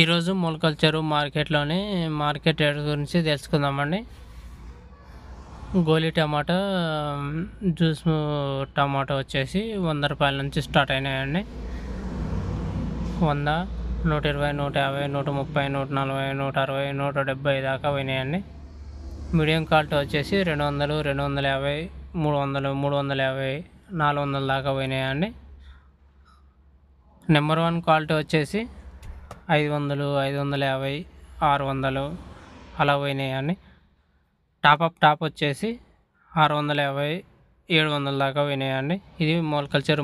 ఈరోజు మొలకల చెరువు మార్కెట్లోని మార్కెట్ రేట్ గురించి తెలుసుకుందామండి గోలీ టమాటా జ్యూస్ టమాటా వచ్చేసి వంద రూపాయల నుంచి స్టార్ట్ అయినాయండి వంద నూట ఇరవై నూట యాభై నూట ముప్పై నూట నలభై నూట అరవై నూట డెబ్బై దాకా పోయినాయండి మీడియం క్వాలిటీ వచ్చేసి రెండు వందలు రెండు వందల యాభై మూడు వందలు మూడు వందల యాభై నాలుగు వందల దాకా పోయినాయండి నెంబర్ వన్ క్వాలిటీ వచ్చేసి ఐదు వందలు ఐదు వందల యాభై ఆరు వందలు అలా పోయినాయి అని టాప్ అప్ టాప్ వచ్చేసి ఆరు వందల యాభై ఏడు వందల దాకా పోయినాయండి ఇది మోల్ కల్చర్